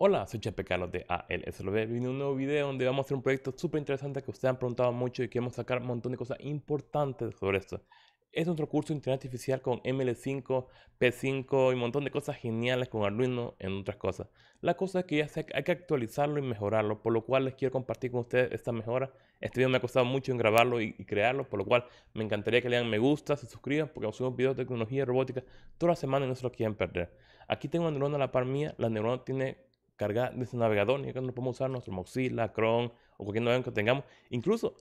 Hola, soy Chepe Carlos de ALSLB. Vine un nuevo video donde vamos a hacer un proyecto súper interesante que ustedes han preguntado mucho y queremos sacar un montón de cosas importantes sobre esto. Es nuestro curso de Internet artificial con ML5, P5 y un montón de cosas geniales con Arduino en otras cosas. La cosa es que ya hay que actualizarlo y mejorarlo, por lo cual les quiero compartir con ustedes esta mejora. Este video me ha costado mucho en grabarlo y, crearlo, por lo cual me encantaría que le den me gusta, se suscriban, porque subimos videos de tecnología y robótica toda la semana y no se lo quieren perder. Aquí tengo una neurona a la par mía, la neurona tiene cargar desde el navegador, ni que no podemos usar nuestro Mozilla, Chrome o cualquier navegador que tengamos. Incluso,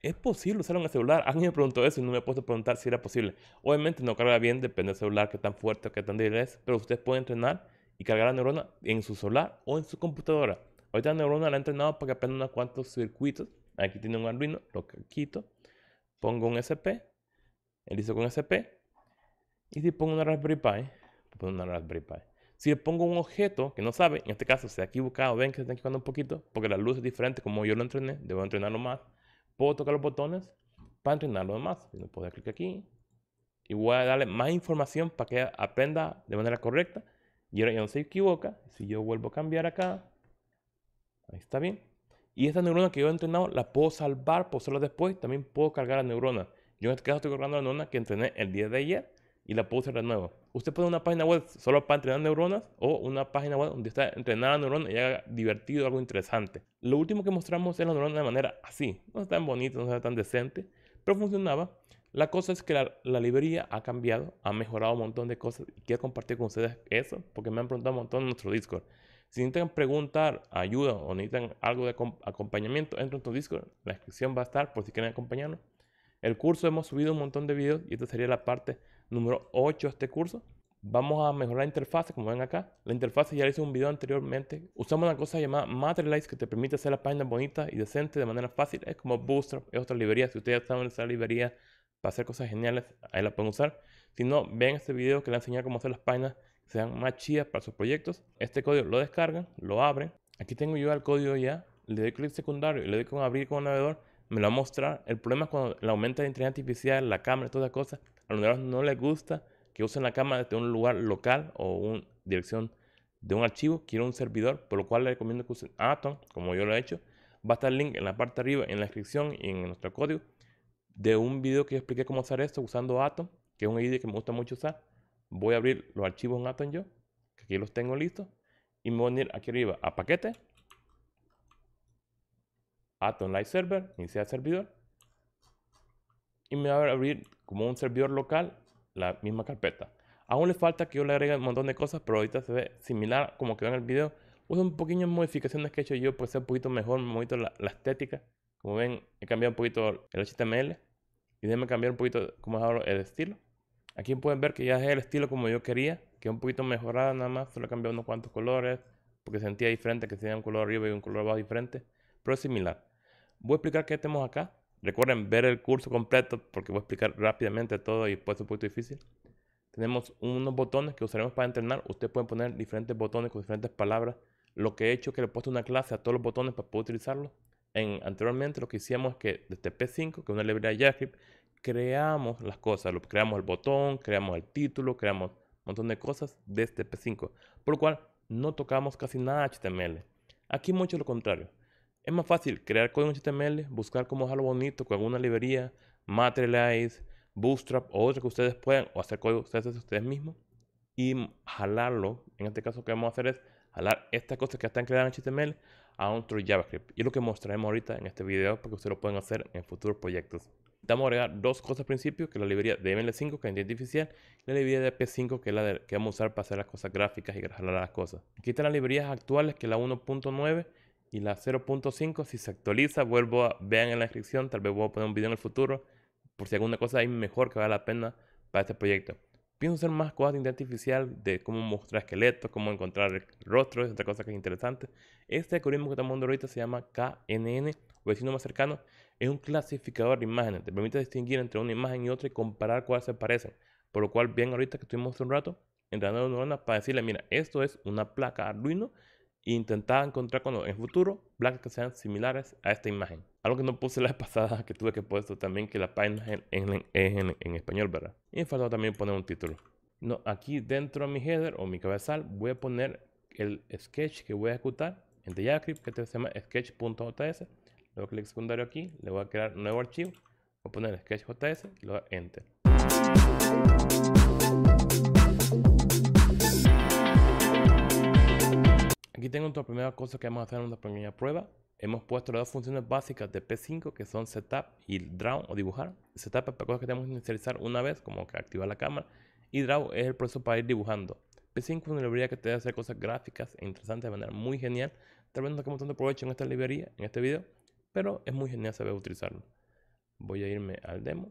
¿es posible usar un celular? Alguien me preguntó eso y no me he puesto a preguntar si era posible. Obviamente no carga bien, depende del celular, qué tan fuerte o qué tan débil es, pero ustedes pueden entrenar y cargar la neurona en su celular o en su computadora. Ahorita la neurona la he entrenado para que aprenda unos cuantos circuitos. Aquí tiene un Arduino, lo quito, pongo un SP, elizo con SP, y si pongo una Raspberry Pi, pongo una Raspberry Pi si le pongo un objeto que no sabe, en este caso se ha equivocado, ven que se está equivocando un poquito, porque la luz es diferente como yo lo entrené, debo entrenarlo más. Puedo tocar los botones para entrenarlo más. puedo dar clic aquí y voy a darle más información para que aprenda de manera correcta. Y ahora ya no se equivoca. Si yo vuelvo a cambiar acá, ahí está bien. Y esta neurona que yo he entrenado la puedo salvar, por solo después. También puedo cargar la neurona. Yo en este caso estoy cargando la neurona que entrené el día de ayer y la puedo usar de nuevo. Usted pone una página web solo para entrenar neuronas o una página web donde está entrenada neurona y haga divertido, algo interesante. Lo último que mostramos es la neurona de manera así. No es tan bonito, no es tan decente, pero funcionaba. La cosa es que la, librería ha cambiado, ha mejorado un montón de cosas y quiero compartir con ustedes eso porque me han preguntado un montón en nuestro Discord. Si necesitan preguntar ayuda o necesitan algo de acompañamiento, entren en nuestro Discord. La descripción va a estar por si quieren acompañarnos. El curso hemos subido un montón de videos y esta sería la parte número 8 de este curso. Vamos a mejorar la interfaz, como ven acá. La interfaz ya hice un video anteriormente. Usamos una cosa llamada Materialize que te permite hacer las páginas bonitas y decentes de manera fácil. Es como Bootstrap, es otra librería. Si ustedes saben usar librería para hacer cosas geniales, ahí la pueden usar. Si no, ven este video que le enseña cómo hacer las páginas que sean más chidas para sus proyectos. Este código lo descargan, lo abren. Aquí tengo yo el código ya. Le doy clic secundario y le doy con abrir con navegador. Me lo va a mostrar. El problema es cuando la aumenta la inteligencia artificial, la cámara, todas las cosas a no les gusta que usen la cámara desde un lugar local o una dirección de un archivo, quiero un servidor, por lo cual les recomiendo que usen Atom, como yo lo he hecho. Va a estar el link en la parte de arriba, en la descripción y en nuestro código de un video que expliqué cómo hacer esto usando Atom, que es un IDE que me gusta mucho usar. Voy a abrir los archivos en Atom yo, que aquí los tengo listos, y me voy a venir aquí arriba a paquete, Atom Live Server, iniciar servidor, y me va a abrir como un servidor local la misma carpeta. Aún le falta que yo le agregue un montón de cosas, pero ahorita se ve similar como quedó en el video. Uso pues un poquito modificaciones que he hecho yo, pues ser un poquito mejor, un poquito la, la, estética. Como ven, he cambiado un poquito el HTML y déjenme cambiar un poquito como es el estilo. Aquí pueden ver que ya es el estilo como yo quería, que un poquito mejorada nada más, solo he cambiado unos cuantos colores, porque sentía diferente que tenía un color arriba y un color abajo diferente, pero es similar. Voy a explicar qué tenemos acá. Recuerden ver el curso completo porque voy a explicar rápidamente todo y después ser un poquito difícil. Tenemos unos botones que usaremos para entrenar. Ustedes pueden poner diferentes botones con diferentes palabras. Lo que he hecho es que le he puesto una clase a todos los botones para poder utilizarlos. En, anteriormente lo que hicimos es que desde P5, que es una librería JavaScript, creamos las cosas. Lo, creamos el botón, creamos el título, creamos un montón de cosas desde P5. Por lo cual no tocamos casi nada HTML. Aquí mucho lo contrario es más fácil crear código en HTML, buscar cómo dejarlo bonito con alguna librería, Materialize, Bootstrap o otra que ustedes puedan, o hacer código ustedes, ustedes mismos y jalarlo. En este caso, lo que vamos a hacer es jalar estas cosas que están creadas en HTML a otro JavaScript. Y es lo que mostraremos ahorita en este video porque ustedes lo pueden hacer en futuros proyectos. Vamos a agregar dos cosas al principio, que es la librería de ML5, que es la artificial, y la librería de P5, que es la que vamos a usar para hacer las cosas gráficas y jalar las cosas. Aquí están las librerías actuales, que es la 1.9 y la 0.5, si se actualiza, vuelvo a. Vean en la descripción, tal vez voy a poner un video en el futuro. Por si alguna cosa hay mejor que vale la pena para este proyecto. Pienso hacer más cosas de inteligencia artificial, de cómo mostrar esqueletos, cómo encontrar rostros, es otra cosa que es interesante. Este algoritmo que estamos viendo ahorita se llama KNN, o vecino más cercano, es un clasificador de imágenes. Te permite distinguir entre una imagen y otra y comparar cuáles se parecen. Por lo cual, bien ahorita que estuvimos un rato entrenando neuronas para decirle, mira, esto es una placa Arduino e intentar encontrar con en futuro blancas que sean similares a esta imagen. Algo que no puse la vez pasada, que tuve que puesto también, que la página es en, en, español, ¿verdad? Y me también poner un título. No, aquí dentro de mi header o mi cabezal voy a poner el sketch que voy a ejecutar en JavaScript, que este se llama sketch.js. Le doy clic secundario aquí, le voy a crear nuevo archivo, voy a poner sketch.js y le doy enter. Aquí tengo nuestra primera cosa que vamos a hacer en una pequeña prueba. Hemos puesto las dos funciones básicas de P5 que son setup y draw o dibujar. Setup es para cosas que tenemos que inicializar una vez, como que activar la cámara. Y draw es el proceso para ir dibujando. P5 es una librería que te hace hacer cosas gráficas e interesantes de manera muy genial. Tal vez no tengamos tanto provecho en esta librería, en este video, pero es muy genial saber utilizarlo. Voy a irme al demo.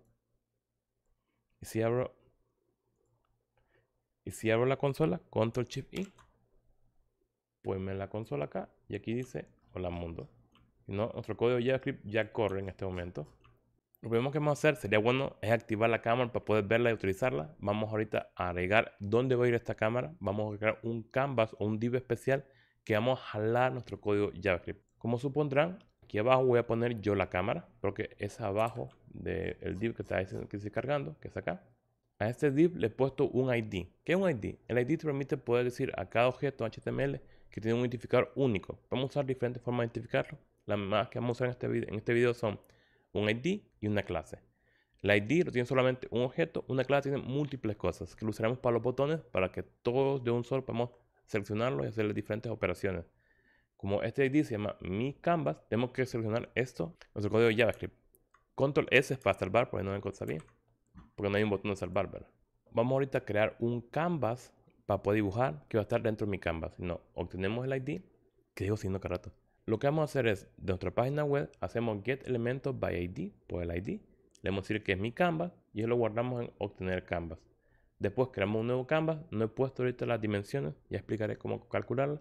Y si abro, y si la consola, Control Shift I, ponme pues, la consola acá y aquí dice hola mundo. ¿No? Nuestro código JavaScript ya corre en este momento. Lo primero que vamos a hacer sería bueno es activar la cámara para poder verla y utilizarla. Vamos ahorita a agregar dónde va a ir esta cámara. Vamos a crear un canvas o un div especial que vamos a jalar nuestro código JavaScript. Como supondrán, aquí abajo voy a poner yo la cámara, porque es abajo del div que está que cargando, que es acá. A este div le he puesto un ID. ¿Qué es un ID? El ID te permite poder decir a cada objeto HTML que tiene un identificador único. Vamos a usar diferentes formas de identificarlo. Las más que vamos a usar en este, este video, en son un ID y una clase. el ID lo tiene solamente un objeto, una clase tiene múltiples cosas que lo usaremos para los botones para que todos de un solo podamos seleccionarlo y hacerle diferentes operaciones. Como este ID se llama mi canvas, tenemos que seleccionar esto, nuestro código JavaScript. Control S es para salvar porque no me encontrado bien, porque no hay un botón de salvar, ¿verdad? Vamos ahorita a crear un canvas para poder dibujar que va a estar dentro de mi canvas. No, obtenemos el ID que digo siendo carato. Lo que vamos a hacer es, de nuestra página web, hacemos get elementos by ID, por el ID. Le vamos a decir que es mi canvas y lo guardamos en obtener canvas. Después creamos un nuevo canvas. No he puesto ahorita las dimensiones, ya explicaré cómo calcularlas.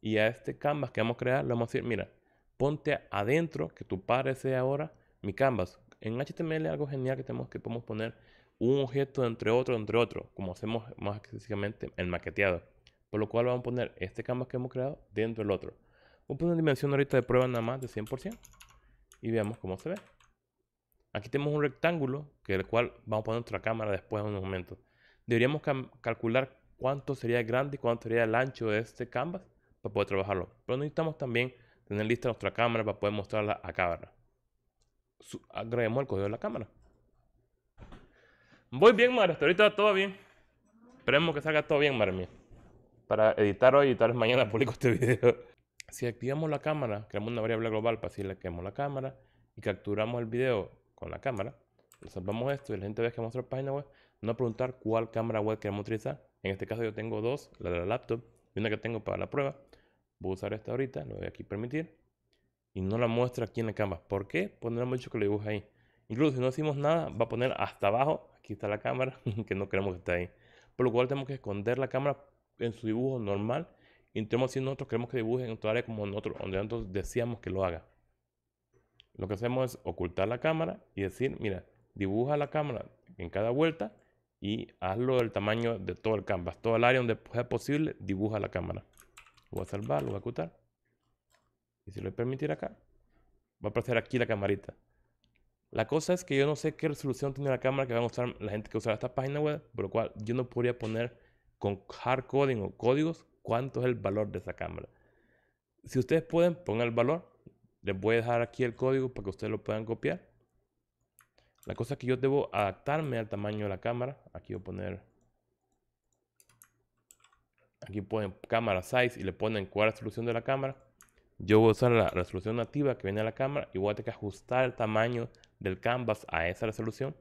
Y a este canvas que vamos a crear le vamos a decir, mira, ponte adentro que tu padre sea ahora mi canvas. En HTML algo genial que tenemos que podemos poner un objeto entre otro, entre otro, como hacemos más específicamente en maqueteado. Por lo cual vamos a poner este canvas que hemos creado dentro del otro. Vamos a poner una dimensión ahorita de prueba nada más de 100% y veamos cómo se ve. Aquí tenemos un rectángulo que el cual vamos a poner nuestra cámara después en un momento Deberíamos calcular cuánto sería grande y cuánto sería el ancho de este canvas para poder trabajarlo. Pero necesitamos también tener lista nuestra cámara para poder mostrarla a cámara. Agregamos el código de la cámara. Voy bien, Mar, hasta ahorita todo bien. Esperemos que salga todo bien, Mar mía. Para editar hoy y tal vez mañana publico este video. Si activamos la cámara, creamos una variable global para pues si le quemamos la cámara y capturamos el video con la cámara, salvamos esto y la gente ve que nuestra página web, no preguntar cuál cámara web queremos utilizar. En este caso yo tengo dos, la de la laptop y una que tengo para la prueba. Voy a usar esta ahorita, le doy aquí permitir. Y no la muestra aquí en la cámara. ¿Por qué? Pues no hemos dicho que lo dibuje ahí. Incluso si no decimos nada, va a poner hasta abajo aquí está la cámara, que no queremos que esté ahí. Por lo cual tenemos que esconder la cámara en su dibujo normal. Y entonces si nosotros queremos que dibuje en otra área como en nosotros, donde nosotros decíamos que lo haga. Lo que hacemos es ocultar la cámara y decir, mira, dibuja la cámara en cada vuelta y hazlo del tamaño de todo el canvas. Todo el área donde sea posible, dibuja la cámara. Lo voy a salvar, lo voy a ocultar. Y si lo permitir acá, va a aparecer aquí la camarita. La cosa es que yo no sé qué resolución tiene la cámara que va a mostrar la gente que usa esta página web, por lo cual yo no podría poner con hard coding o códigos cuánto es el valor de esa cámara. Si ustedes pueden, poner el valor. Les voy a dejar aquí el código para que ustedes lo puedan copiar. La cosa es que yo debo adaptarme al tamaño de la cámara. Aquí voy a poner... Aquí ponen cámara size y le ponen cuál es la resolución de la cámara. Yo voy a usar la resolución nativa que viene a la cámara y voy a tener que ajustar el tamaño del canvas a esa resolución.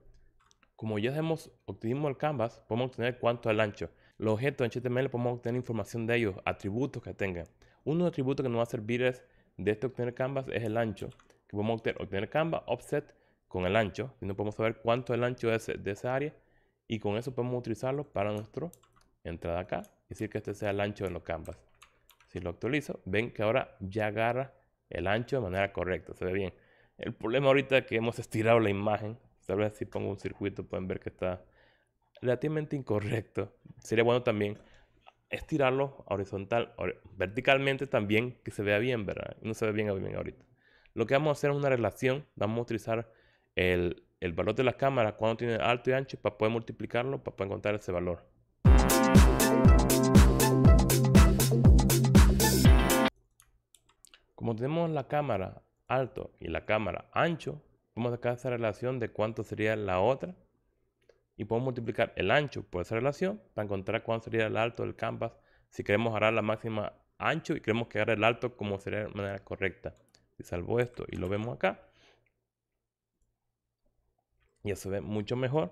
Como ya hemos obtenido el canvas, podemos obtener cuánto es el ancho. Los objetos en HTML podemos obtener información de ellos, atributos que tengan. Uno de los atributos que nos va a servir es, de este obtener canvas es el ancho. Que podemos obtener, canvas offset con el ancho. Y no podemos saber cuánto es el ancho de, esa área. Y con eso podemos utilizarlo para nuestro entrada acá. decir que este sea el ancho de los canvas. Si lo actualizo, ven que ahora ya agarra el ancho de manera correcta. Se ve bien. El problema ahorita que hemos estirado la imagen. Tal vez si pongo un circuito pueden ver que está relativamente incorrecto. Sería bueno también estirarlo horizontal, verticalmente también, que se vea bien, ¿verdad? No se ve bien, ahorita. Lo que vamos a hacer es una relación. Vamos a utilizar el, el valor de la cámara, cuando tiene alto y ancho, para poder multiplicarlo, para poder encontrar ese valor. Como tenemos la cámara alto y la cámara ancho, podemos acá sacar esa relación de cuánto sería la otra. Y podemos multiplicar el ancho por esa relación para encontrar cuánto sería el alto del canvas si queremos agarrar la máxima ancho y queremos que agarre el alto como sería de manera correcta. Si salvo esto y lo vemos acá, ya se ve mucho mejor.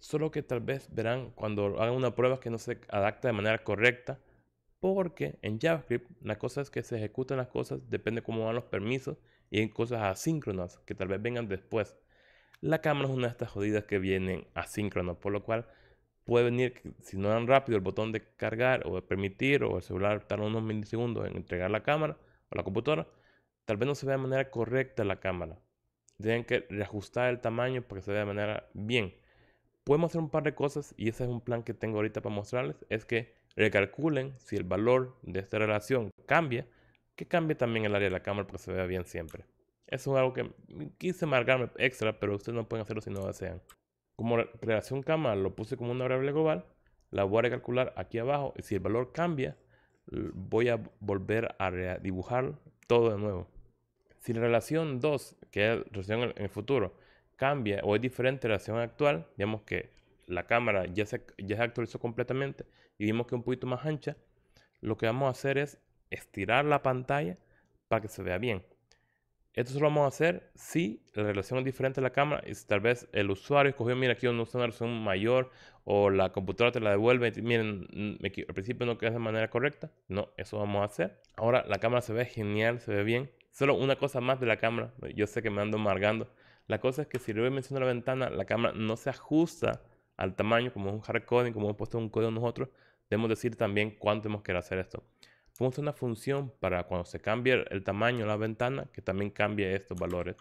Solo que tal vez verán cuando hagan una prueba que no se adapta de manera correcta. Porque en JavaScript la cosa es que se ejecutan las cosas, depende cómo van los permisos y en cosas asíncronas que tal vez vengan después. La cámara es una de estas jodidas que vienen asíncronas, por lo cual puede venir, si no dan rápido el botón de cargar o de permitir o el celular tarda unos milisegundos en entregar la cámara o la computadora, tal vez no se vea de manera correcta la cámara. Tienen que reajustar el tamaño para que se vea de manera bien. Podemos hacer un par de cosas y ese es un plan que tengo ahorita para mostrarles, es que recalculen si el valor de esta relación cambia que cambie también el área de la cámara para que se vea bien siempre. Eso es algo que quise marcarme extra, pero ustedes no pueden hacerlo si no desean. Como relación cámara lo puse como una variable global, la voy a recalcular aquí abajo y si el valor cambia, voy a volver a dibujar todo de nuevo. Si la relación 2, que es relación en el futuro, cambia o es diferente a la relación actual, digamos que la cámara ya se, ya se actualizó completamente y vimos que es un poquito más ancha, lo que vamos a hacer es estirar la pantalla para que se vea bien. Esto solo vamos a hacer si la relación es diferente a la cámara y si tal vez el usuario escogió, mira, aquí no usa una mayor o la computadora te la devuelve, y miren, al principio no queda de manera correcta. No, eso vamos a hacer. Ahora la cámara se ve genial, se ve bien. Solo una cosa más de la cámara, yo sé que me ando amargando. La cosa es que si le voy mencionando la ventana, la cámara no se ajusta al tamaño, como un hard como hemos puesto un código nosotros. Debemos decir también cuánto hemos querido hacer esto. Funciona una función para cuando se cambie el tamaño de la ventana, que también cambie estos valores.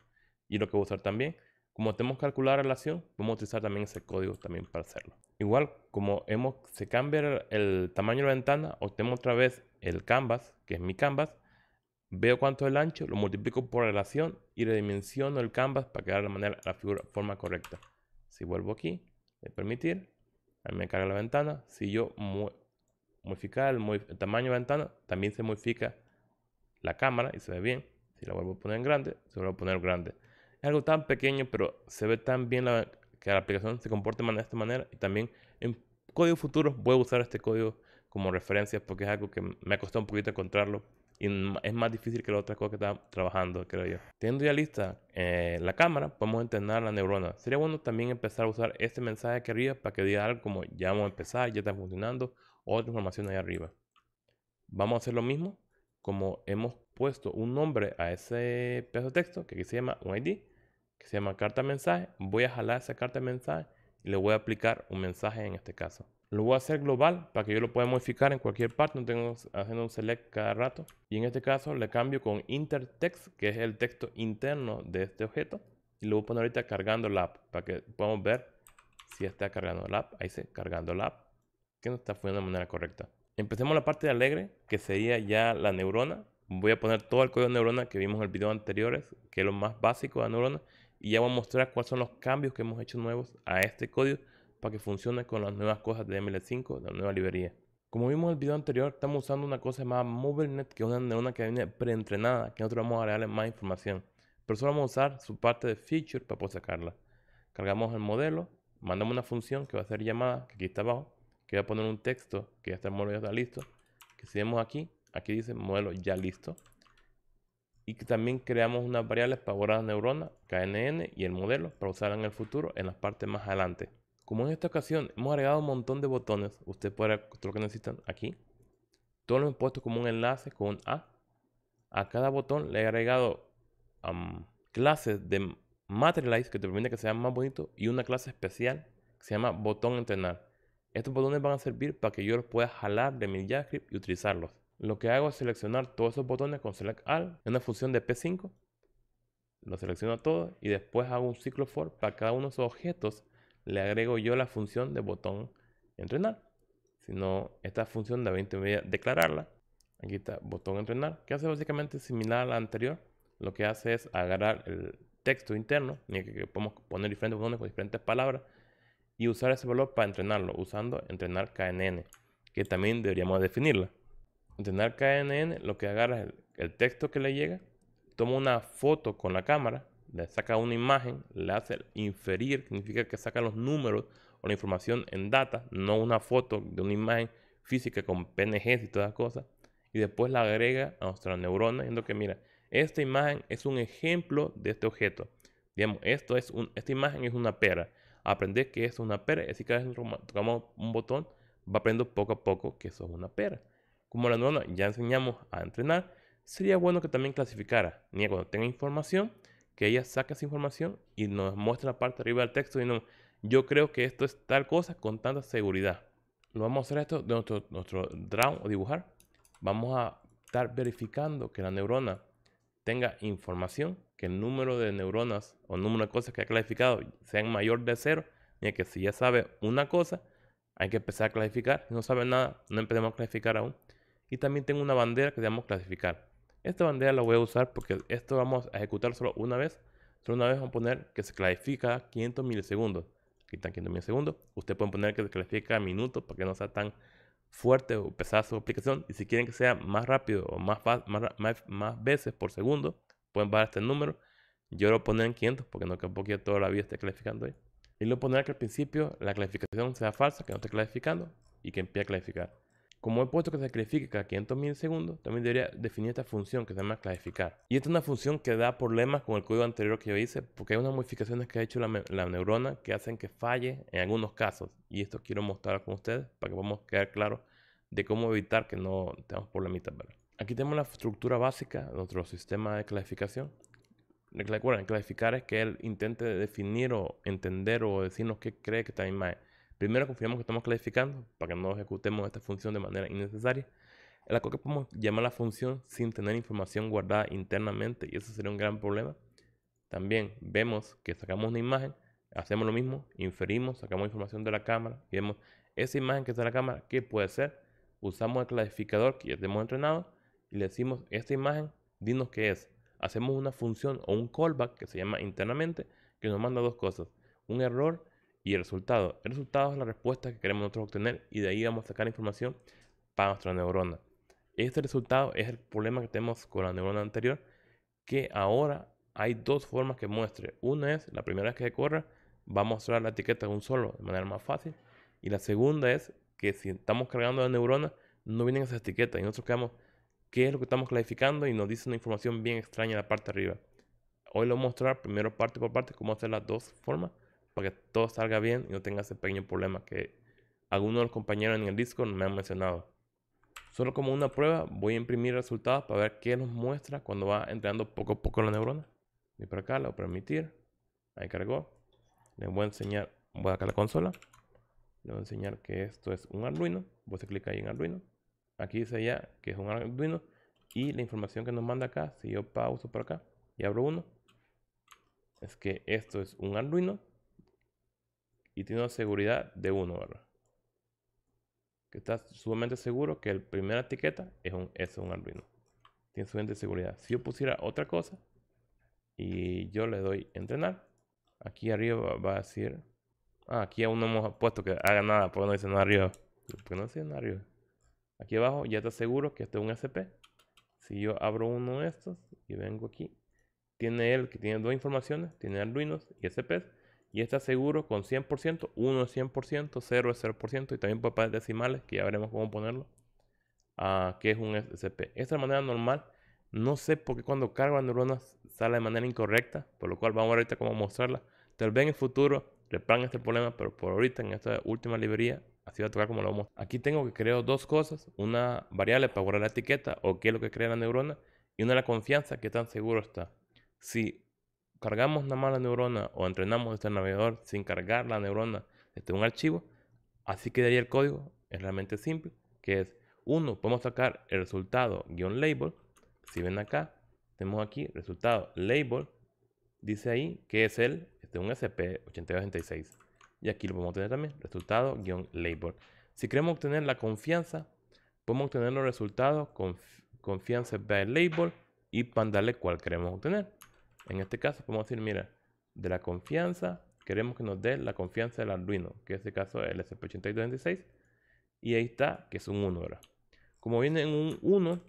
Y lo que voy a usar también, como tenemos calcular la relación, vamos a utilizar también ese código también para hacerlo. Igual, como hemos, se cambia el tamaño de la ventana, obtengo otra vez el canvas, que es mi canvas. Veo cuánto es el ancho, lo multiplico por relación y redimensiono el canvas para quedar de manera, la figura, forma correcta. Si vuelvo aquí, de permitir, ahí me carga la ventana. Si yo modificar el, tamaño de ventana, también se modifica la cámara y se ve bien. Si la vuelvo a poner en grande, se vuelve a poner grande. Es algo tan pequeño, pero se ve tan bien que la aplicación se comporte de esta manera. Y también en código futuro voy a usar este código como referencia porque es algo que me ha costado un poquito encontrarlo y es más difícil que la otra cosa que está trabajando, creo yo. Teniendo ya lista eh, la cámara, podemos entrenar la neurona. Sería bueno también empezar a usar este mensaje aquí arriba para que diga algo como ya vamos a empezar, ya está funcionando, otra información ahí arriba. Vamos a hacer lo mismo, como hemos puesto un nombre a ese pedazo de texto, que aquí se llama un ID, que se llama carta mensaje, voy a jalar esa carta mensaje y le voy a aplicar un mensaje en este caso. Lo voy a hacer global para que yo lo pueda modificar en cualquier parte. No tengo haciendo un select cada rato. Y en este caso le cambio con intertext, que es el texto interno de este objeto. Y lo voy a poner ahorita cargando la app para que podamos ver si está cargando la app. Ahí se cargando la app. Que no está funcionando de manera correcta. Empecemos la parte de alegre, que sería ya la neurona. Voy a poner todo el código de neurona que vimos en el video anteriores, que es lo más básico de la neurona. Y ya voy a mostrar cuáles son los cambios que hemos hecho nuevos a este código para que funcione con las nuevas cosas de ML5, de la nueva librería. Como vimos en el video anterior, estamos usando una cosa llamada MobileNet, que es una neurona que viene preentrenada, que nosotros vamos a agregarle más información. Pero solo vamos a usar su parte de feature para poder sacarla. Cargamos el modelo, mandamos una función que va a ser llamada, que aquí está abajo, que va a poner un texto, que ya está el modelo ya está listo. Que si vemos aquí, aquí dice modelo ya listo. Y que también creamos unas variables para borrar las neuronas, KNN y el modelo, para usar en el futuro en las partes más adelante. Como en esta ocasión hemos agregado un montón de botones, usted puede ver lo que necesitan aquí. Todo lo he puesto como un enlace con un A. A cada botón le he agregado clases de materialize que te permite que sea más bonito y una clase especial que se llama botón entrenar. Estos botones van a servir para que yo los pueda jalar de mi JavaScript y utilizarlos. Lo que hago es seleccionar todos esos botones con select all en una función de P5. Lo selecciono todo y después hago un ciclo for para cada uno de esos objetos le agrego yo la función de botón entrenar, Si no, esta función de 20 voy a declararla. Aquí está botón entrenar, que hace básicamente similar a la anterior. Lo que hace es agarrar el texto interno, que podemos poner diferentes botones con diferentes palabras, y usar ese valor para entrenarlo, usando entrenar KNN, que también deberíamos definirla. Entrenar KNN lo que agarra es el texto que le llega, toma una foto con la cámara le saca una imagen, le hace inferir, significa que saca los números o la información en data, no una foto de una imagen física con PNGs y todas las cosas, y después la agrega a nuestra neurona, diciendo que mira, esta imagen es un ejemplo de este objeto. Digamos, esto es esta imagen es una pera. Aprender que es una pera, es decir, cada vez tocamos un botón, va aprendiendo poco a poco que eso es una pera. Como la neurona ya enseñamos a entrenar, sería bueno que también clasificara, ni cuando tenga información, que ella saca esa información y nos muestra la parte de arriba del texto y no, yo creo que esto es tal cosa con tanta seguridad. Lo vamos a hacer esto de nuestro, nuestro draw o dibujar. Vamos a estar verificando que la neurona tenga información, que el número de neuronas o el número de cosas que ha clasificado sean mayor de cero, y que si ya sabe una cosa, hay que empezar a clasificar. Si no sabe nada, no empezamos a clasificar aún. Y también tengo una bandera que debemos clasificar. Esta bandera la voy a usar porque esto vamos a ejecutar solo una vez. Solo una vez vamos a poner que se clasifica 500 milisegundos. Aquí están 500 milisegundos. Usted pueden poner que se clasifica minutos para que no sea tan fuerte o pesada su aplicación. Y si quieren que sea más rápido o más, más, veces por segundo, pueden bajar este número. Yo lo poner en 500 porque no quiero que toda la vida esté clasificando ahí. Y lo poner que al principio la clasificación sea falsa, que no esté clasificando y que empiece a clasificar. Como he puesto que se clasifica cada 500 milisegundos, también debería definir esta función que se llama clasificar. Y esta es una función que da problemas con el código anterior que yo hice, porque hay unas modificaciones que ha hecho la, neurona que hacen que falle en algunos casos. Y esto quiero mostrar con ustedes para que podamos quedar claros de cómo evitar que no tengamos problemitas, ¿verdad? Aquí tenemos la estructura básica de nuestro sistema de clasificación. Recuerden, clasificar es que él intente definir o entender o decirnos qué cree que está imagen. Primero confirmamos que estamos clasificando para que no ejecutemos esta función de manera innecesaria, en la cual podemos llamar la función sin tener información guardada internamente y eso sería un gran problema. También vemos que sacamos una imagen, hacemos lo mismo, inferimos, sacamos información de la cámara y vemos esa imagen que está en la cámara, ¿qué puede ser? Usamos el clasificador que ya hemos entrenado y le decimos, esta imagen, dinos qué es. Hacemos una función o un callback que se llama internamente, que nos manda dos cosas. Un error y el resultado. El resultado es la respuesta que queremos nosotros obtener y de ahí vamos a sacar información para nuestra neurona. Este resultado es el problema que tenemos con la neurona anterior, que ahora hay dos formas que muestre. Una es la primera es que se corra, va a mostrar la etiqueta de un solo de manera más fácil. Y la segunda es que si estamos cargando la neurona, no vienen esas etiquetas y nosotros quedamos qué es lo que estamos clasificando y nos dice una información bien extraña en la parte de arriba. Hoy lo voy a mostrar primero parte por parte cómo hacer las dos formas para que todo salga bien y no tenga ese pequeño problema que algunos de los compañeros en el Discord me han mencionado. Solo como una prueba voy a imprimir resultados para ver qué nos muestra cuando va entrando poco a poco la neurona. Y por acá lo permitir. Ahí cargó. Le voy a enseñar, voy acá a la consola. Le voy a enseñar que esto es un Arduino. hacer clic ahí en Arduino. Aquí dice ya que es un Arduino. Y la información que nos manda acá, si yo pauso por acá y abro uno, es que esto es un Arduino y tiene una seguridad de 1, ¿verdad? Que está sumamente seguro que la primera etiqueta es un, es un Arduino. Tiene suficiente seguridad. Si yo pusiera otra cosa y yo le doy entrenar, aquí arriba va a decir. Ah, aquí aún no hemos puesto que haga nada, porque no dice nada arriba. qué no dice nada arriba. Aquí abajo ya está seguro que este es un SP. Si yo abro uno de estos y vengo aquí, tiene él que tiene dos informaciones, tiene Arduinos y SP. Y está seguro con 100%, 1 es 100%, 0 es 0%, y también pasar decimales, que ya veremos cómo ponerlo, a ah, que es un SCP. Esta es la manera normal. No sé por qué cuando cargo la neuronas sale de manera incorrecta, por lo cual vamos a ver ahorita cómo mostrarla. Tal vez en el futuro reparan este problema, pero por ahorita en esta última librería así va a tocar como lo vamos. Aquí tengo que crear dos cosas, una variable para guardar la etiqueta o qué es lo que crea la neurona y una la confianza que tan seguro está. Si cargamos nada más la neurona o entrenamos este navegador sin cargar la neurona desde un archivo, así que quedaría el código. Es realmente simple, que es uno, Podemos sacar el resultado guión label. Si ven acá, tenemos aquí resultado label. Dice ahí que es el, este un sp 8286 Y aquí lo podemos tener también, resultado guión label. Si queremos obtener la confianza, podemos obtener los resultados con confianza by label y mandarle cual queremos obtener. En este caso podemos decir, mira, de la confianza, queremos que nos dé la confianza del Arduino, que en este caso es el sp 8626 y ahí está, que es un 1, ¿verdad? Como viene en un 1,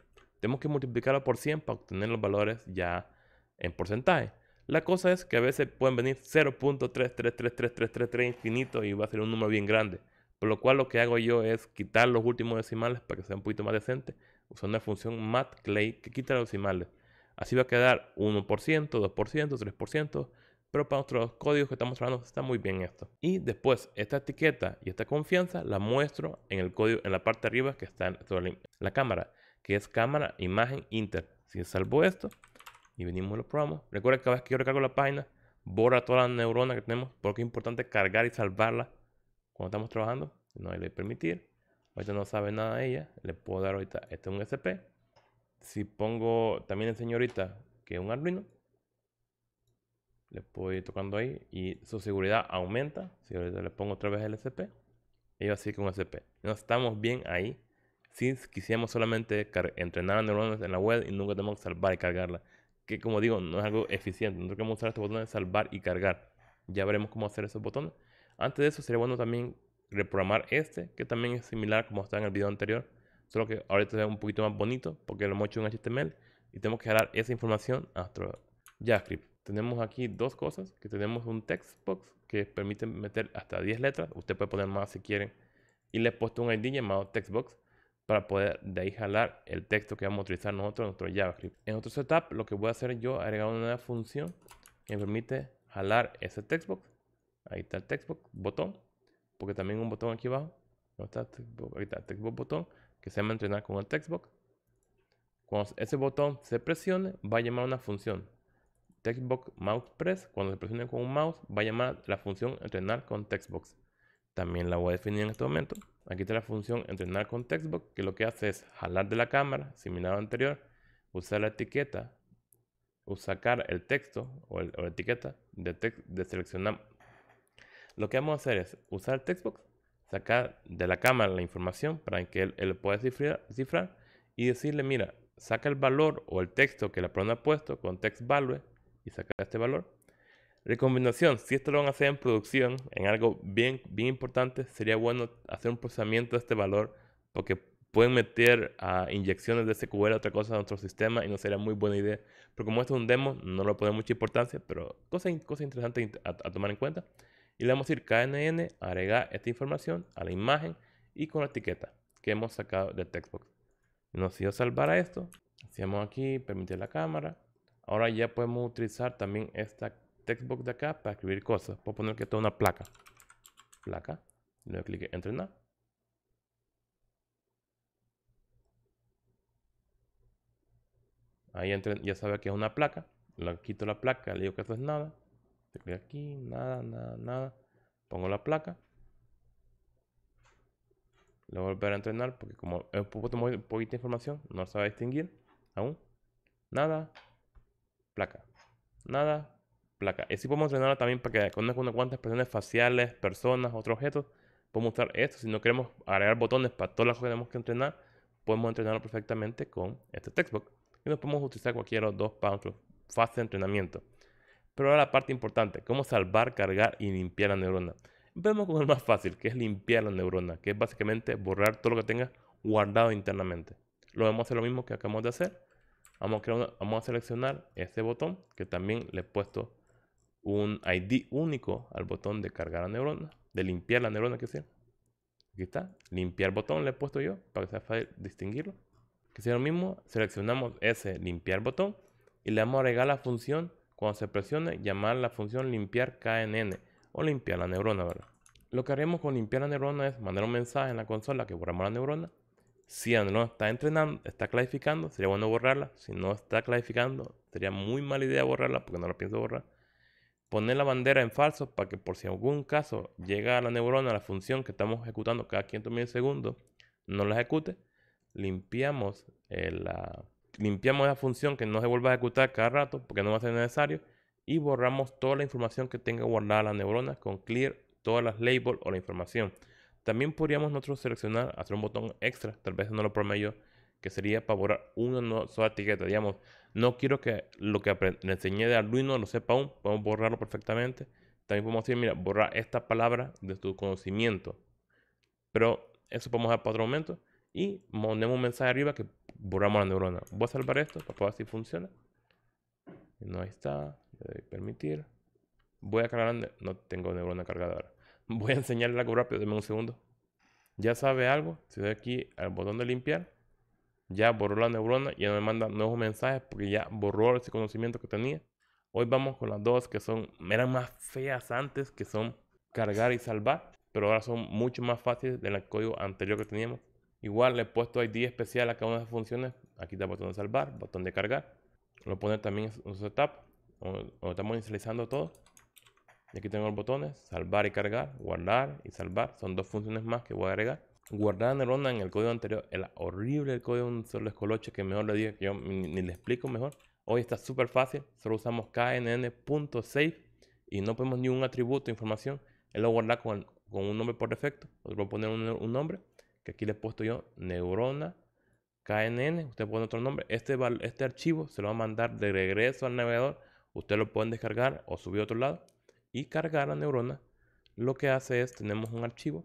tenemos que multiplicarlo por 100 para obtener los valores ya en porcentaje. La cosa es que a veces pueden venir 0.3333333 infinito y va a ser un número bien grande. Por lo cual lo que hago yo es quitar los últimos decimales para que sea un poquito más decente, usando la función matclay que quita los decimales. Así va a quedar 1%, 2%, 3%, pero para nuestros códigos que estamos trabajando está muy bien esto. Y después esta etiqueta y esta confianza la muestro en el código, en la parte de arriba que está en la cámara, que es cámara, imagen, inter. Si salvo esto y venimos a lo probamos. recuerda que cada vez que yo recargo la página, borra todas las neuronas que tenemos, porque es importante cargar y salvarla cuando estamos trabajando. No le permitir. Ahorita no sabe nada de ella. Le puedo dar ahorita este es un SP si pongo, también el señorita que un arduino, le puedo ir tocando ahí y su seguridad aumenta. Si ahorita le pongo otra vez el SP, ello así con SP. No estamos bien ahí. Si quisiéramos solamente entrenar a neuronas en la web y nunca tenemos que salvar y cargarla. Que como digo, no es algo eficiente. tenemos que usar estos botones de salvar y cargar. Ya veremos cómo hacer esos botones. Antes de eso sería bueno también reprogramar este, que también es similar como está en el video anterior Solo que ahorita ve un poquito más bonito porque lo hemos hecho en HTML y tenemos que jalar esa información a nuestro JavaScript. Tenemos aquí dos cosas, que tenemos un text box que permite meter hasta 10 letras, usted puede poner más si quieren, y le he puesto un ID llamado text box para poder de ahí jalar el texto que vamos a utilizar nosotros en nuestro JavaScript. En otro setup lo que voy a hacer yo agregar una nueva función que me permite jalar ese textbox. Ahí está el textbox, botón, porque también un botón aquí abajo. No está ahí está textbox botón que se llama entrenar con el textbox. Cuando ese botón se presione, va a llamar una función. Textbox mouse press, cuando se presione con un mouse, va a llamar la función entrenar con textbox. También la voy a definir en este momento. Aquí está la función entrenar con textbook que lo que hace es jalar de la cámara, similar a anterior, usar la etiqueta, sacar el texto o, la etiqueta de, de seleccionar. Lo que vamos a hacer es usar el textbox sacar de la cámara la información para que él, pueda cifrar, y decirle, mira, saca el valor o el texto que la persona ha puesto con text value y saca este valor. recombinación si esto lo van a hacer en producción, en algo bien, bien importante, sería bueno hacer un procesamiento de este valor porque pueden meter a inyecciones de SQL o otra cosa en nuestro sistema y no sería muy buena idea. Pero como esto es un demo, no lo pone mucha importancia, pero cosa, cosa interesante a tomar en cuenta y le vamos a ir KNN, agregar esta información a la imagen y con la etiqueta que hemos sacado del textbox. Nos iba salvar a esto, hacemos aquí, permitir la cámara. Ahora ya podemos utilizar también esta textbox de acá para escribir cosas. Puedo poner que esto es una placa. Placa. Le doy clic en entrenar. Ahí entre, ya sabe que es una placa. Le quito la placa, le digo que esto es nada aquí, nada, nada, nada. Pongo la placa. Lo volver a entrenar porque como es un poquito de información, no se va a distinguir aún. Nada, placa. Nada, placa. Y si podemos entrenar también para que con unas cuantas expresiones faciales, personas, otros objetos. Podemos usar esto. Si no queremos agregar botones para todas las cosas que tenemos que entrenar, podemos entrenarlo perfectamente con este textbook. Y nos podemos utilizar cualquiera de los dos para nuestra fase de entrenamiento. Pero ahora la parte importante, cómo salvar, cargar y limpiar la neurona. Vemos con el más fácil, que es limpiar la neurona, que es básicamente borrar todo lo que tenga guardado internamente. Lo vamos a hacer lo mismo que acabamos de hacer. Vamos a, vamos a seleccionar este botón, que también le he puesto un ID único al botón de cargar la neurona, de limpiar la neurona, que sea. Aquí está, limpiar botón le he puesto yo, para que sea fácil distinguirlo. Que sea lo mismo, seleccionamos ese limpiar botón y le vamos a agregar la función cuando se presione, llamar la función limpiar KNN o limpiar la neurona, ¿verdad? Lo que haremos con limpiar la neurona es mandar un mensaje en la consola que borramos la neurona. Si la neurona está entrenando, está clasificando, sería bueno borrarla. Si no está clasificando, sería muy mala idea borrarla porque no la pienso borrar. Poner la bandera en falso para que por si en algún caso llega a la neurona la función que estamos ejecutando cada 500 milisegundos, no la ejecute. Limpiamos eh, la, limpiamos esa función que no se vuelva a ejecutar cada rato porque no va a ser necesario y borramos toda la información que tenga guardada la neurona con clear todas las labels o la información. También podríamos nosotros seleccionar, hacer un botón extra, tal vez no lo prometo que sería para borrar una sola etiqueta. Digamos, no quiero que lo que le enseñé de Arduino lo sepa aún, podemos borrarlo perfectamente. También podemos decir, mira, borrar esta palabra de tu conocimiento. Pero eso podemos dejar para otro momento y mandemos un mensaje arriba que borramos la neurona. Voy a salvar esto para ver si funciona. No está. Le doy permitir. Voy a cargar. No tengo neurona cargada ahora. Voy a enseñarle algo rápido. Deme un segundo. Ya sabe algo. Si doy aquí al botón de limpiar, ya borró la neurona y ya me manda nuevos mensajes porque ya borró ese conocimiento que tenía. Hoy vamos con las dos que son, eran más feas antes, que son cargar y salvar, pero ahora son mucho más fáciles del código anterior que teníamos. Igual le he puesto ID especial a cada una de las funciones. Aquí está el botón de salvar, botón de cargar. Lo poner también en setup, donde estamos inicializando todo. Y aquí tengo los botones, salvar y cargar, guardar y salvar. Son dos funciones más que voy a agregar. Guardar neurona en el código anterior El horrible el código de un solo escoloche que mejor le digo que yo ni, le explico mejor. Hoy está súper fácil, solo usamos knn.save y no ponemos ni un atributo de información. Él lo guarda con, con, un nombre por defecto, a poner un nombre aquí le he puesto yo neurona KNN, usted pone otro nombre, este, este archivo se lo va a mandar de regreso al navegador, usted lo pueden descargar o subir a otro lado y cargar la neurona. Lo que hace es, tenemos un archivo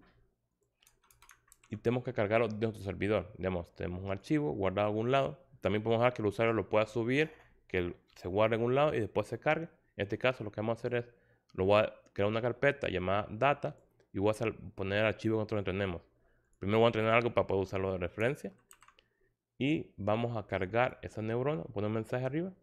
y tenemos que cargarlo de nuestro servidor. tenemos un archivo guardado a algún lado. También podemos dejar que el usuario lo pueda subir, que se guarde en un lado y después se cargue. En este caso lo que vamos a hacer es, lo a crear una carpeta llamada data y voy a poner el archivo que nosotros tenemos. Primero pues voy a entrenar algo para poder usarlo de referencia. Y vamos a cargar esa neurona Pone un mensaje arriba.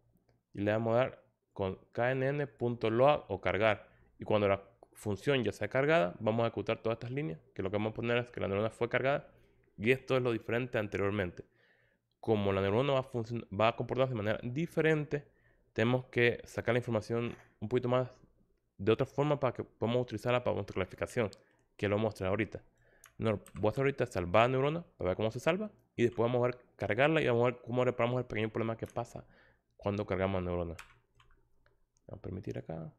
Y le vamos a dar con knn.load o cargar. Y cuando la función ya sea cargada, vamos a ejecutar todas estas líneas. Que lo que vamos a poner es que la neurona fue cargada. Y esto es lo diferente anteriormente. Como la neurona va a, va a comportarse de manera diferente, tenemos que sacar la información un poquito más de otra forma para que podamos utilizarla para nuestra clasificación, que lo mostrar ahorita. No, voy a hacer ahorita salvar la neurona para ver cómo se salva. Y después vamos a ver cargarla y vamos a ver cómo reparamos el pequeño problema que pasa cuando cargamos la neurona. Vamos a permitir acá.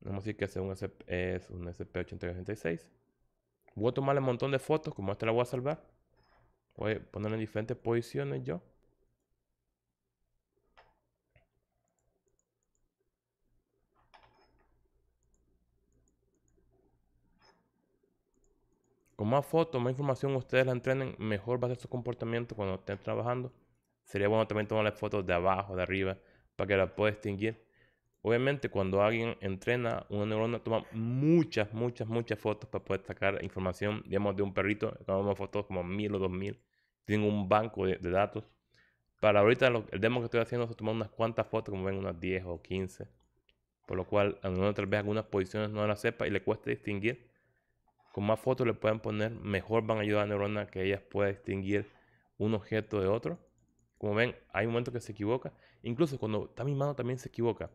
Vamos a decir que es un, SP, es un sp Voy a tomarle un montón de fotos, como esta la voy a salvar. Voy a ponerla en diferentes posiciones yo. más fotos, más información ustedes la entrenen, mejor va a ser su comportamiento cuando estén trabajando. Sería bueno también tomarle fotos de abajo, de arriba, para que la pueda distinguir. Obviamente, cuando alguien entrena una neurona, toma muchas, muchas, muchas fotos para poder sacar información, digamos, de un perrito. Tomamos fotos como mil o dos mil. Tienen un banco de, datos. Para ahorita, el demo que estoy haciendo, se tomar unas cuantas fotos, como ven, unas 10 o 15. Por lo cual, a neurona tal vez algunas posiciones no las sepa y le cueste distinguir con más fotos le pueden poner, mejor van a ayudar a la neurona que ella pueda distinguir un objeto de otro. Como ven, hay momentos que se equivoca. Incluso cuando está mi mano también se equivoca.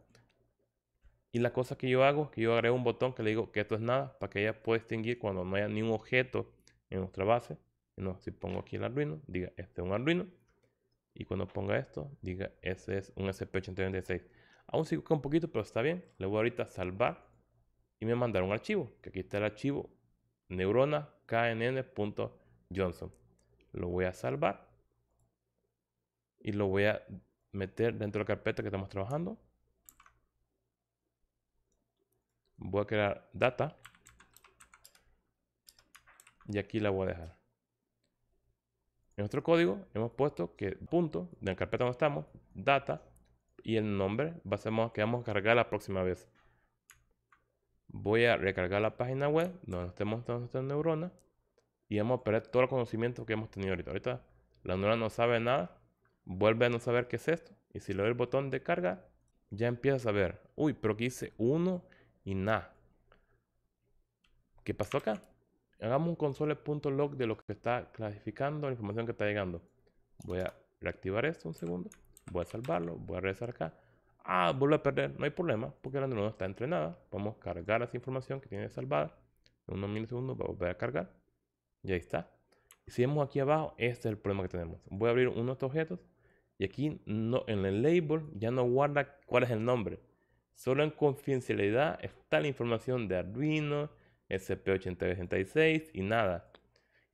Y la cosa que yo hago es que yo agrego un botón que le digo que esto es nada para que ella pueda distinguir cuando no haya ningún objeto en nuestra base. No, si pongo aquí el Arduino, diga este es un Arduino. Y cuando ponga esto, diga ese es un sp 826 Aún sigo con un poquito, pero está bien. Le voy ahorita a salvar y me mandar un archivo. Que aquí está el archivo neurona Lo voy a salvar y lo voy a meter dentro de la carpeta que estamos trabajando. Voy a crear data y aquí la voy a dejar. En nuestro código hemos puesto que punto de la carpeta donde estamos, data y el nombre va que vamos a cargar la próxima vez voy a recargar la página web donde estemos mostrando nuestra neurona. y vamos a perder todo el conocimiento que hemos tenido ahorita. Ahorita la neurona no sabe nada, vuelve a no saber qué es esto y si le doy el botón de carga ya empieza a saber, uy, pero que hice uno y nada. ¿Qué pasó acá? Hagamos un console.log de lo que está clasificando, la información que está llegando. Voy a reactivar esto un segundo, voy a salvarlo, voy a regresar acá ah, vuelve a perder, no hay problema, porque la neurona está entrenada. Vamos a cargar esa información que tiene salvada. En unos milisegundos va a volver a cargar. Y ahí está. si vemos aquí abajo, este es el problema que tenemos. Voy a abrir uno de estos objetos. Y aquí no, en el label ya no guarda cuál es el nombre. Solo en confidencialidad está la información de Arduino, SP8086 y nada.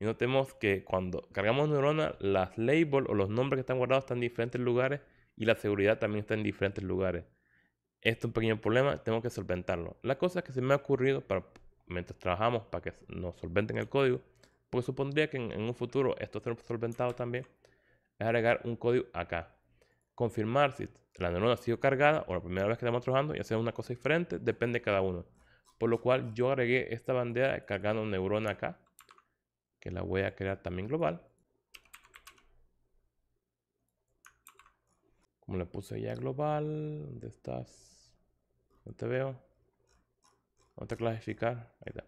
Y notemos que cuando cargamos neuronas las labels o los nombres que están guardados están en diferentes lugares y la seguridad también está en diferentes lugares. Esto es un pequeño problema, tengo que solventarlo. La cosa que se me ha ocurrido para, mientras trabajamos para que nos solventen el código, porque supondría que en, un futuro esto será solventado también, es agregar un código acá. Confirmar si la neurona ha sido cargada o la primera vez que estamos trabajando y hacer una cosa diferente, depende de cada uno. Por lo cual yo agregué esta bandera cargando neurona acá, que la voy a crear también global. Como le puse ya global, ¿dónde estás? No te veo. Vamos a clasificar. Ahí está.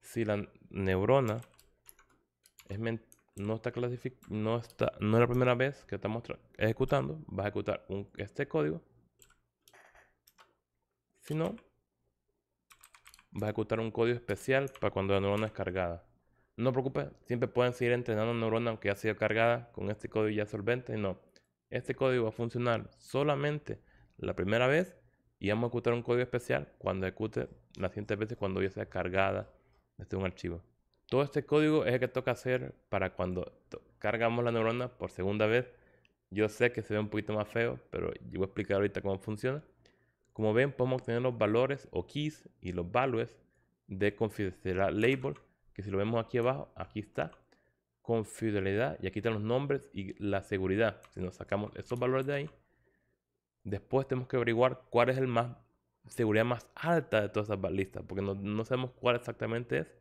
Si la neurona no está no está, no es la primera vez que estamos ejecutando, va a ejecutar este código. Si no, va a ejecutar un código especial para cuando la neurona es cargada. No preocupes, siempre pueden seguir entrenando neurona aunque haya sido cargada con este código ya solvente. y No, este código va a funcionar solamente la primera vez y vamos a ejecutar un código especial cuando ejecute las siguientes veces cuando ya sea cargada este un archivo. Todo este código es el que toca hacer para cuando cargamos la neurona por segunda vez. Yo sé que se ve un poquito más feo, pero yo voy a explicar ahorita cómo funciona. Como ven, podemos obtener los valores o keys y los values de configurar label, que si lo vemos aquí abajo, aquí está con fidelidad. Y aquí están los nombres y la seguridad. Si nos sacamos esos valores de ahí, después tenemos que averiguar cuál es el más seguridad más alta de todas esas listas, porque no, no sabemos cuál exactamente es.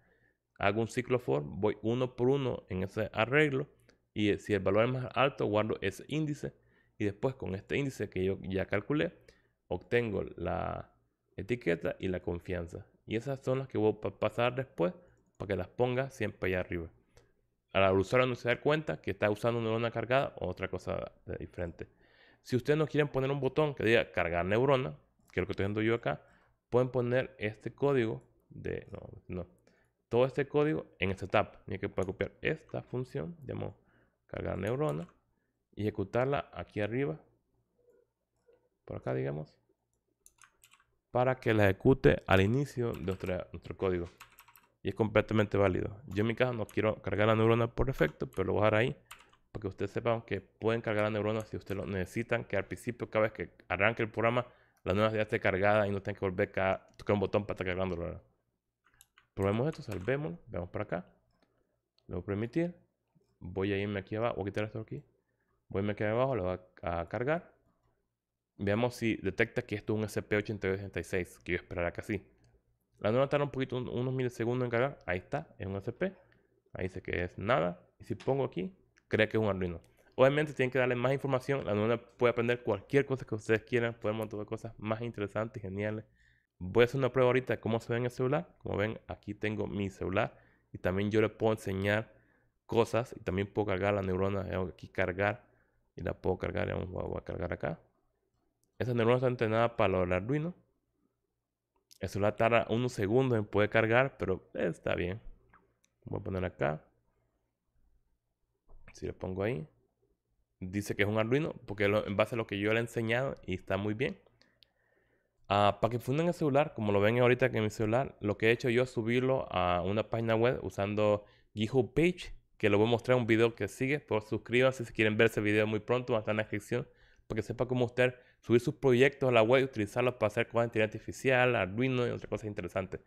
Hago un ciclo for, voy uno por uno en ese arreglo y eh, si el valor es más alto, guardo ese índice y después con este índice que yo ya calculé, obtengo la etiqueta y la confianza. Y esas son las que voy a pasar después para que las ponga siempre allá arriba al usuario no se da cuenta que está usando una neurona cargada o otra cosa diferente. Si ustedes no quieren poner un botón que diga cargar neurona, que es lo que estoy haciendo yo acá, pueden poner este código de. No, no. Todo este código en esta tab. Y que copiar esta función, llamamos cargar neurona, y ejecutarla aquí arriba, por acá, digamos, para que la ejecute al inicio de nuestro código. Y es completamente válido. Yo en mi caso no quiero cargar la neurona por defecto, pero lo voy a dejar ahí para que ustedes sepan que pueden cargar la neurona si ustedes lo necesitan, que al principio cada vez que arranque el programa, la neurona ya esté cargada y no tengan que volver a tocar un botón para estar cargándola. Probemos esto, salvemos, veamos para acá. Lo voy a permitir. Voy a irme aquí abajo, voy a quitar esto aquí. Voy a irme aquí abajo, lo voy a, cargar. Veamos si detecta que esto es un SP8266, que yo esperara que sí. La neurona tarda un poquito, unos milisegundos en cargar. Ahí está, es un SP. Ahí dice que es nada. Y si pongo aquí, crea que es un Arduino. Obviamente tienen que darle más información. La neurona puede aprender cualquier cosa que ustedes quieran. Podemos hacer cosas más interesantes, geniales. Voy a hacer una prueba ahorita de cómo se ve en el celular. Como ven, aquí tengo mi celular. Y también yo le puedo enseñar cosas. Y también puedo cargar la neurona. aquí cargar. Y la puedo cargar. Vamos, voy a cargar acá. Esa neurona está entrenada para lo Arduino. El celular tarda unos segundos en poder cargar, pero eh, está bien. Voy a poner acá. Si lo pongo ahí. Dice que es un Arduino, porque en base a lo que yo le he enseñado y está muy bien. Ah, para que funden el celular, como lo ven ahorita que en mi celular, lo que he hecho yo es subirlo a una página web usando GitHub Page, que lo voy a mostrar en un video que sigue. Por suscríbanse si quieren ver ese video muy pronto, estar en la descripción, para que sepa cómo usted subir sus proyectos a la web y utilizarlos para hacer cosas de inteligencia artificial, Arduino y otras cosas interesantes.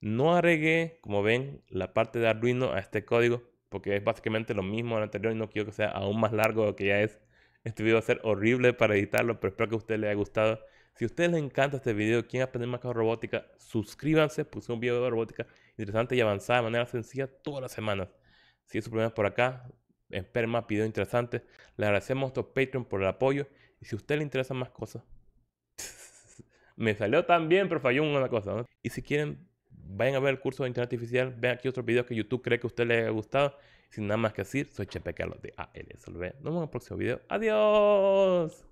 No agregué, como ven, la parte de Arduino a este código porque es básicamente lo mismo del anterior y no quiero que sea aún más largo de lo que ya es. Este video va a ser horrible para editarlo, pero espero que a ustedes les haya gustado. Si a ustedes les encanta este video, quieren aprender más con robótica, suscríbanse, puse un video de robótica interesante y avanzada de manera sencilla todas las semanas. Si es su problema por acá, esperen más videos interesantes. Les agradecemos a nuestro Patreon por el apoyo y si a usted le interesan más cosas, me salió tan bien, pero falló una cosa. Y si quieren, vayan a ver el curso de Internet Artificial, vean aquí otros videos que YouTube cree que a usted le haya gustado. Sin nada más que decir, soy Chepe Carlos de ALS. Nos vemos en el próximo video. ¡Adiós!